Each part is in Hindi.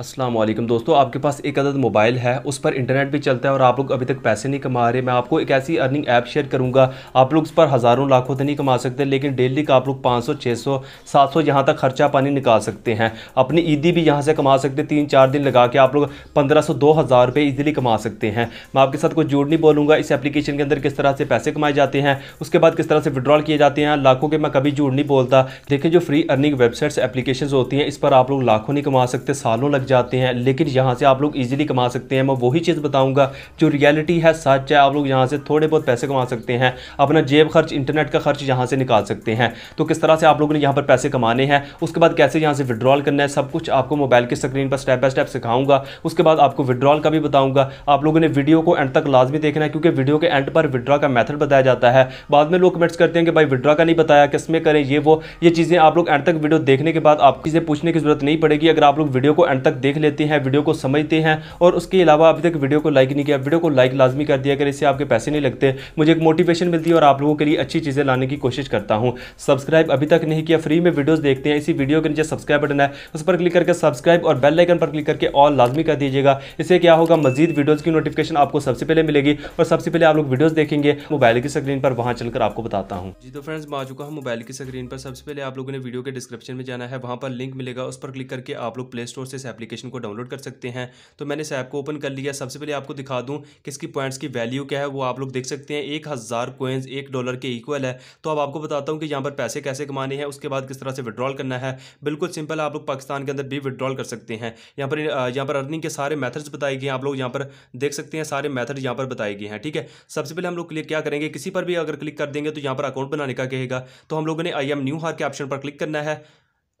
अस्सलाम वालेकुम दोस्तों आपके पास एक अदद मोबाइल है उस पर इंटरनेट भी चलता है और आप लोग अभी तक पैसे नहीं कमा रहे मैं आपको एक ऐसी अर्निंग ऐप शेयर करूंगा आप लोग उस पर हज़ारों लाखों तो नहीं कमा सकते लेकिन डेली का आप लोग 500 600 700 यहाँ तक खर्चा पानी निकाल सकते हैं अपनी ईदी भी यहाँ से कमा सकते तीन चार दिन लगा के आप लोग पंद्रह सौ दो हज़ार रुपये ईजिली कमा सकते हैं मैं आपके साथ कुछ जोड़ नहीं बोलूँगा इस एप्लीकेशन के अंदर किस तरह से पैसे कमाए जाते हैं उसके बाद किस तरह से विड्रॉल किए जाते हैं लाखों के मैं कभी जोड़ नहीं बोलता देखिए जो फ्री अर्निंग वेबसाइट्स एप्लीकेशन होती हैं इस पर आप लोग लाखों नहीं कमा सकते सालों लग जाते हैं लेकिन यहाँ से आप लोग ईजिली कमा सकते हैं मैं वही चीज़ बताऊँगा जो रियलिटी है सच है आप लोग यहाँ से थोड़े बहुत पैसे कमा सकते हैं अपना जेब खर्च इंटरनेट का खर्च यहाँ से निकाल सकते हैं तो किस तरह से आप लोगों ने यहाँ पर पैसे कमाने हैं उसके बाद कैसे यहाँ से विड्रॉल करना है सब कुछ आपको मोबाइल की स्क्रीन पर स्टेप बाय स्टेप सिखाऊंगा उसके बाद आपको विड्रॉल का भी बताऊंगा आप लोगों ने वीडियो को एंड तक लाजमी देखना है क्योंकि वीडियो के एंड पर विड्रॉ का मैथड बताया जाता है बाद में लोग कमेंट्स करते हैं कि भाई विड्रॉ का नहीं बताया किस में करें ये वो ये चीज़ें आप लोग एंड तक वीडियो देखने के बाद आप चीज़ें पूछने की जरूरत नहीं पड़ेगी अगर आप लोग वीडियो को एंड तक तक देख लेते हैं वीडियो को समझते हैं और उसके अलावा अभी तक वीडियो को लाइक नहीं किया वीडियो को लाइक लाजमी कर दिया अगर इससे आपके पैसे नहीं लगते मुझे एक मोटिवेशन मिलती है और आप लोगों के लिए अच्छी चीज़ें लाने की कोशिश करता हूँ सब्सक्राइब अभी तक नहीं किया फ्री में वीडियोज़ देखते हैं इसी वीडियो के नीचे सब्सक्राइब बटन है उस पर क्लिक करके सब्सक्राइब और बेल लाइकन पर क्लिक करके ऑल लाजमी कर दीजिएगा इससे क्या होगा मजीद वीडियोज़ की नोटिफिकेशन आपको सबसे पहले मिलेगी और सबसे पहले आप लोग वीडियोज़ देखेंगे मोबाइल की स्क्रीन पर वहाँ चलकर आपको बताता हूँ जी तो फ्रेंड्स मैं आ चुका हूँ मोबाइल की स्क्रीन पर सबसे पहले आप लोगों ने वीडियो के डिस्क्रिप्शन में जाना है वहाँ पर लिंक मिलेगा उस पर क्लिक करके आप लोग प्ले स्टोर से एप्लीकेशन को डाउनलोड कर सकते हैं तो मैंने इस ऐप को ओपन कर लिया सबसे पहले आपको दिखा दूँ कि इसकी पॉइंट्स की वैल्यू क्या है वो आप लोग देख सकते हैं एक हज़ार कोइंस एक डॉलर के इक्वल है तो अब आपको बताता हूँ कि यहाँ पर पैसे कैसे कमाने हैं उसके बाद किस तरह से विड्रॉल करना है बिल्कुल सिंपल आप लोग पाकिस्तान के अंदर भी विड्रॉल कर सकते हैं यहाँ पर यहाँ पर अर्निंग के सारे मैथड्स बताए गए हैं आप लोग यहाँ पर देख सकते हैं सारे मैथड यहाँ पर बताए गए हैं ठीक है सबसे पहले हम लोग क्लिक क्या करेंगे किसी पर भी अगर क्लिक कर देंगे तो यहाँ पर अकाउंट बनाने का कहेगा तो हम लोगों ने आई एम न्यू हार के ऑप्शन पर क्लिक करना है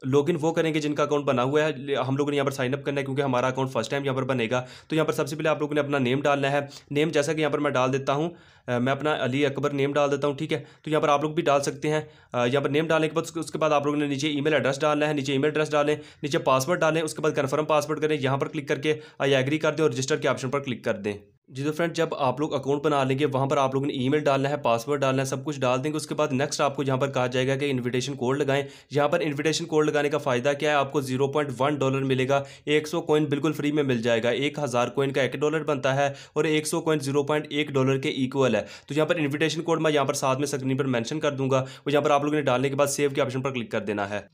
इन वो करेंगे जिनका अकाउंट बना हुआ है हम लोगों ने यहाँ पर साइन अप करना है क्योंकि हमारा अकाउंट फर्स्ट टाइम यहाँ पर बनेगा तो यहाँ पर सबसे पहले आप लोगों ने अपना नेम डालना है नेम जैसा कि यहाँ पर मैं डाल देता हूँ मैं अपना अली अकबर नेम डाल देता हूँ ठीक है तो यहाँ पर आप लोग भी डाल सकते हैं यहाँ पर नेम डालने के बाद उसके बाद आप लोगों ने नीचे ई एड्रेस डालना है नीचे ई एड्रेस डालें नीचे पासवर्ड डालें उसके बाद कन्फर्म पासवर्ड करें यहाँ पर क्लिक करके आई एग्री कर दें और रजिस्टर के ऑप्शन पर क्लिक कर दें जी तो फ्रेंड जब आप लोग अकाउंट बना लेंगे वहाँ पर आप लोगों ने ईमेल डालना है पासवर्ड डालना है सब कुछ डाल देंगे उसके बाद नेक्स्ट आपको यहाँ पर कहा जाएगा कि इनविटेशन कोड लगाएं यहाँ पर इनविटेशन कोड लगाने का फ़ायदा क्या है आपको जीरो पॉइंट वन डॉलर मिलेगा एक सौ कोइन बिल्कुल फ्री में मिल जाएगा एक हज़ार कोइन का एक डॉलर बनता है और एक सौ कोइन जीरो पॉइंट एक डॉलर के इक्वल है तो यहाँ पर इन्विटेशन कोड मैं यहाँ पर साथ में स्क्रीन पर मैंशन कर दूंगा और यहाँ पर आप लोगों ने डालने के बाद सेव के ऑप्शन पर क्लिक कर देना है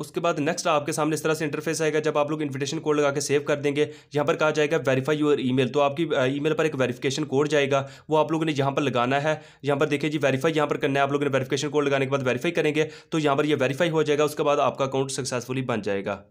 उसके बाद नेक्स्ट आपके सामने इस तरह से इंटरफेस आएगा जब आप लोग इन्विटेशन कोड लगा के सेव कर देंगे यहाँ पर कहा जाएगा वेरीफाई योर ईमेल तो आपकी ईमेल पर एक वेरीफिकेशन कोड जाएगा वो आप लोगों ने यहाँ पर लगाना है यहाँ पर देखिए जी वेरीफाई यहाँ पर करना है आप लोगों ने वेरिफिकेशन कोड लगाने के बाद वेरीफाई करेंगे तो यहाँ पर यह वेरीफाई हो जाएगा उसके बाद आपका अकाउंट सक्सेसफुली बन जाएगा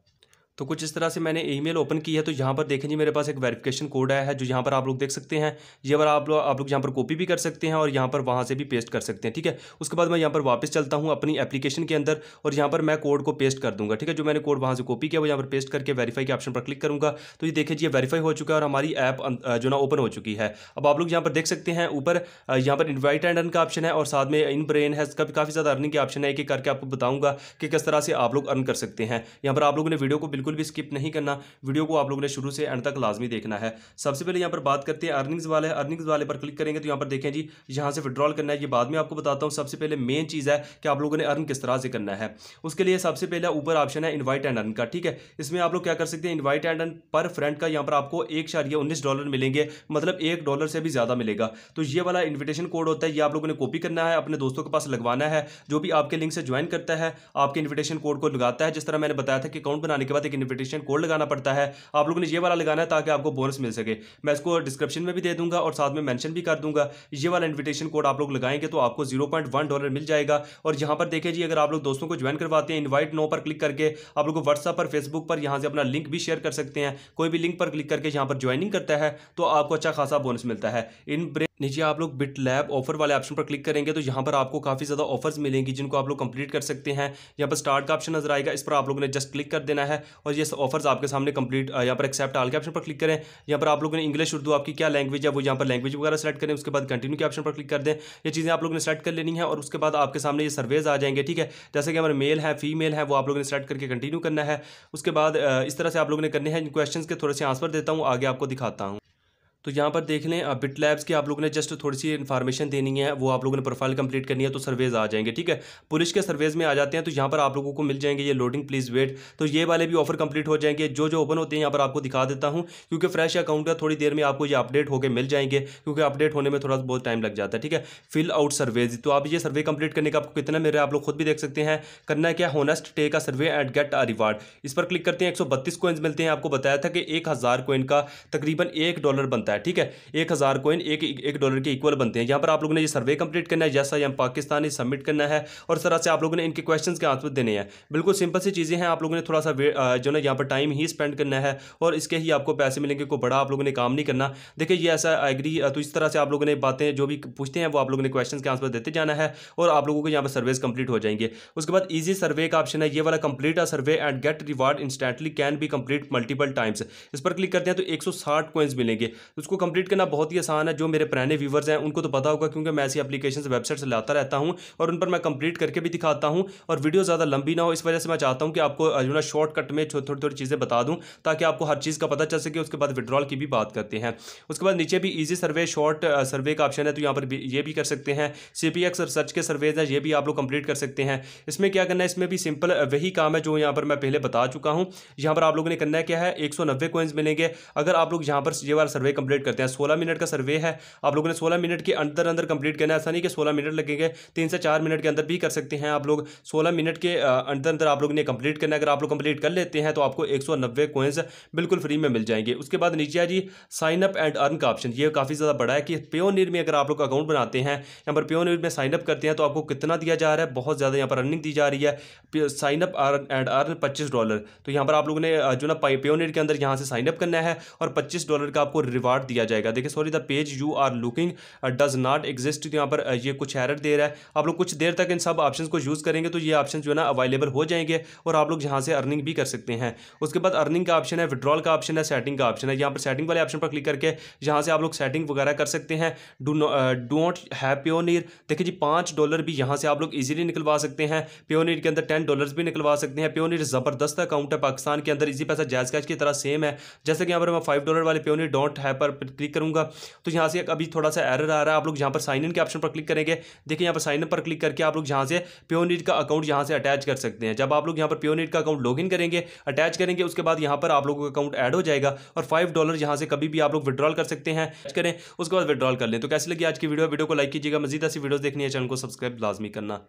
तो कुछ इस तरह से मैंने ईमेल ओपन की है तो यहाँ पर देखें जी मेरे पास एक वेरिफिकेशन कोड आया है जो यहाँ पर आप लोग देख सकते हैं ये पर आप लोग आप लोग यहाँ पर कॉपी भी कर सकते हैं और यहाँ पर वहाँ से भी पेस्ट कर सकते हैं ठीक है उसके बाद मैं यहाँ पर वापस चलता हूँ अपनी एप्लीकेशन के अंदर और यहाँ पर मैं कोड को पेस्ट कर दूँगा ठीक है जो मैंने कोड वहाँ से कॉपी किया वो यहाँ पर पेस्ट करके वेरीफाई के ऑप्शन पर क्लिक करूँगा तो ये देखिए जी वेरीफाई हो चुका है और हमारी ऐप जो ना ओपन हो चुकी है अब आप लोग यहाँ पर देख सकते हैं ऊपर यहाँ पर इन्वाइट एंड अर्न का ऑप्शन है और साथ में इन ब्रेन है इसका भी काफ़ी ज़्यादा अर्निंग के ऑप्शन है एक एक करके आपको बताऊँगा कि किस तरह से आप लोग अर्न कर सकते हैं यहाँ पर आप लोगों ने वीडियो को बिल्कुल बिल्कुल भी स्किप नहीं करना वीडियो को आप लोगों ने शुरू से एंड तक लाजमी देखना है सबसे पहले यहाँ पर बात करते हैं अर्निंग्स वाले अर्निंग्स वाले पर क्लिक करेंगे तो यहाँ पर देखें जी यहाँ से विड्रॉल करना है ये बाद में आपको बताता हूँ सबसे पहले मेन चीज़ है कि आप लोगों ने अर्न किस तरह से करना है उसके लिए सबसे पहले ऊपर ऑप्शन है इन्वाइट एंड अर्न का ठीक है इसमें आप लोग क्या कर सकते हैं इन्वाइट एंड अर्न पर फ्रेंड का यहाँ पर आपको एक शारिया उन्नीस डॉलर मिलेंगे मतलब एक डॉलर से भी ज़्यादा मिलेगा तो ये वाला इन्विटेशन कोड होता है ये आप लोगों ने कॉपी करना है अपने दोस्तों के पास लगवाना है जो भी आपके लिंक से ज्वाइन करता है आपके इन्विटेशन कोड को लगाता है जिस तरह मैंने बताया था कि अकाउंट बनाने के बाद एक इन्विटेशन कोड लगाना पड़ता है आप लोगों ने ये वाला लगाना है ताकि आपको बोनस मिल सके मैं इसको डिस्क्रिप्शन में भी दे दूंगा और साथ में मैंशन भी कर दूंगा ये वाला इन्विटेशन कोड आप लोग लगाएंगे तो आपको जीरो पॉइंट वन डॉलर मिल जाएगा और यहाँ पर देखिए जी अगर आप लोग दोस्तों को ज्वाइन करवाते हैं इन्वाइट नो पर क्लिक करके आप लोग व्हाट्सअप पर फेसबुक पर यहाँ से अपना लिंक भी शेयर कर सकते हैं कोई भी लिंक पर क्लिक करके यहाँ पर ज्वाइनिंग करता है तो आपको अच्छा खासा बोनस मिलता है इन नीचे आप लोग बिट लैब ऑफर वाले ऑप्शन पर क्लिक करेंगे तो यहाँ पर आपको काफ़ी ज़्यादा ऑफर्स मिलेंगी जिनको आप लोग कंप्लीट कर सकते हैं यहाँ पर स्टार्ट का ऑप्शन नजर आएगा इस पर आप लोगों ने जस्ट क्लिक कर देना है और ये ऑफर्स आपके सामने कंप्लीट यहाँ पर एक्सेप्ट आल के ऑप्शन पर क्लिक करें यहाँ पर आप लोगों ने इंग्लिश उर्दू आपकी क्या लैंग्वेज है वो यहाँ पर लैंग्वेज वगैरह सेलेक्ट करें उसके बाद कंटिन्यू के ऑप्शन पर क्लिक कर दें ये चीज़ें आप लोगों ने सेलेक्ट कर लेनी है और उसके बाद आपके सामने ये सर्वेज आ जाएंगे ठीक है जैसे कि हमारे मेल है फीमेल है वो आप लोगों ने सेलेक्ट करके कंटिन्यू करना है उसके बाद इस तरह से आप लोगों ने करने हैं क्वेश्चन के थोड़े से आंसर देता हूँ आगे आपको दिखाता हूँ तो यहाँ पर देख लें बिट लैब्स की आप लोगों ने जस्ट थोड़ी सी इन्फॉर्मेशन देनी है वो आप लोगों ने प्रोफाइल कंप्लीट करनी है तो सर्वेज आ जाएंगे ठीक है पुलिस के सर्वेज में आ जाते हैं तो यहाँ पर आप लोगों को मिल जाएंगे ये लोडिंग प्लीज़ वेट तो ये वाले भी ऑफर कंप्लीट हो जाएंगे जो जो ओपन होते हैं यहाँ पर आपको दिखा देता हूँ क्योंकि फ्रेश अकाउंट का थोड़ी देर में आपको ये अपडेट होकर मिल जाएंगे क्योंकि अपडेट होने में थोड़ा बहुत टाइम लग जाता है ठीक है फिल आउट सर्वेज तो आप ये सर्वे कंप्लीट करने का आपको कितना मिल रहा है आप लोग खुद भी देख सकते हैं करना क्या होनेस्ट टे का survey and get a reward इस पर क्लिक करते हैं एक सौ मिलते हैं आपको बताया था कि एक हज़ार का तकरीबन एक डॉलर बनता है है ठीक है एक हज़ार कोइन एक एक डॉलर के इक्वल बनते हैं यहाँ पर आप लोगों ने ये सर्वे कंप्लीट करना है जैसा हम पाकिस्तानी सबमिट करना है और तरह से आप लोगों ने इनके क्वेश्चन के आंसर देने हैं बिल्कुल सिंपल सी चीज़ें हैं आप लोगों ने थोड़ा सा जो ना यहाँ पर टाइम ही स्पेंड करना है और इसके ही आपको पैसे मिलेंगे कोई बड़ा आप लोगों ने काम नहीं करना देखिए ये ऐसा एग्री तो इस तरह से आप लोगों ने बातें जो भी पूछते हैं वो आप लोगों ने क्वेश्चन के आंसर देते जाना है और आप लोगों को यहाँ पर सर्वेस कंप्लीट हो जाएंगे उसके बाद ईजी सर्वे का ऑप्शन है ये वाला complete a survey and get reward instantly can be complete multiple times इस पर क्लिक करते हैं तो 160 सौ मिलेंगे उसको कंप्लीट करना बहुत ही आसान है जो मेरे पुराने व्यूवर्स हैं उनको तो पता होगा क्योंकि मैं ऐसी अपलीकेशन वेबसाइट से लाता रहता हूँ और उन पर मैं कंप्लीट करके भी दिखाता हूँ और वीडियो ज़्यादा लंबी ना हो इस वजह से मैं चाहता हूँ कि आपको जो ना शॉर्टकट में थोड़ी थोड़ी चीज़ें बता दूँ ताकि आपको हर चीज़ का पता चल सके उसके बाद विड्रॉल की भी बात करते हैं उसके बाद नीचे भी ईजी सर्वे शॉर्ट सर्वे का ऑप्शन है तो यहाँ पर ये भी कर सकते हैं सी पी एक्स सर्च के सर्वेज हैं ये भी आप लोग कंप्लीट कर सकते हैं इसमें क्या करना है इसमें भी सिंपल वही काम है जो यहाँ पर मैं पहले बता चुका हूँ यहाँ पर आप लोगों ने करना क्या है एक सौ मिलेंगे अगर आप लोग यहाँ पर ये वाला सर्वे कंप्लीट करते हैं सोलह मिनट का सर्वे है आप लोगों ने सोलह मिनट के अंदर अंदर कंप्लीट करना है ऐसा नहीं कि सोलह मिनट लगेंगे तीन से चार मिनट के अंदर भी कर सकते हैं आप लोग सोलह मिनट के अंदर अंदर आप लोग ने कंप्लीट करना है अगर आप लोग कंप्लीट कर लेते हैं तो आपको एक सौ बिल्कुल फ्री में मिल जाएंगे उसके बाद नीचे आ जी साइन अप एंड अर्न का ऑप्शन ये काफ़ी ज़्यादा बड़ा है कि नीर में अगर आप लोग अकाउंट बनाते हैं यहाँ पर नीर में साइनअप करते हैं तो आपको कितना दिया जा रहा है बहुत ज़्यादा यहाँ पर अर्निंग दी जा रही है साइनअप एंड अर्न पच्चीस डॉलर तो यहाँ पर आप लोगों ने जो ना नीर के अंदर यहाँ से साइनअप करना है और पच्चीस डॉलर का आपको रिवार्ड पार्ट दिया जाएगा देखिए sorry the page you are looking does not exist यहाँ पर uh, ये कुछ एरर दे रहा है आप लोग कुछ देर तक इन सब ऑप्शन को यूज़ करेंगे तो ये ऑप्शन जो है ना अवेलेबल हो जाएंगे और आप लोग यहाँ से अर्निंग भी कर सकते हैं उसके बाद अर्निंग का ऑप्शन है विड्रॉल का ऑप्शन है सेटिंग का ऑप्शन है यहाँ पर सेटिंग वाले ऑप्शन पर क्लिक करके यहाँ से आप लोग सेटिंग वगैरह कर सकते हैं डू डोंट हैव प्योनियर देखिए जी पाँच डॉलर भी यहाँ से आप लोग ईजिली निकलवा सकते हैं प्योनियर के अंदर टेन डॉलर भी निकलवा सकते हैं प्योनियर ज़बरदस्त अकाउंट है पाकिस्तान के अंदर इजी पैसा जायज कैश की तरह सेम है जैसे कि यहाँ पर मैं फाइव डॉलर वाले प्योनियर डोंट हैव पर क्लिक करूँगा तो यहाँ से अभी थोड़ा सा एरर आ रहा है आप लोग यहाँ पर साइन इन के ऑप्शन पर क्लिक करेंगे देखिए यहाँ पर साइन इन पर क्लिक करके आप लोग यहाँ से प्योनीट का अकाउंट यहाँ से अटैच कर सकते हैं जब आप लोग यहाँ पर प्योनीट का अकाउंट लॉग करेंगे अटैच करेंगे उसके बाद यहाँ पर आप लोगों का अकाउंट ऐड हो जाएगा और फाइव डॉलर यहाँ से कभी भी आप लोग विड्रॉल कर सकते हैं करें उसके बाद विड्रॉल कर लें तो कैसे लगी आज की वीडियो वीडियो को लाइक कीजिएगा मजीद ऐसी वीडियोस देखनी है चैनल को सब्सक्राइब लाजमी करना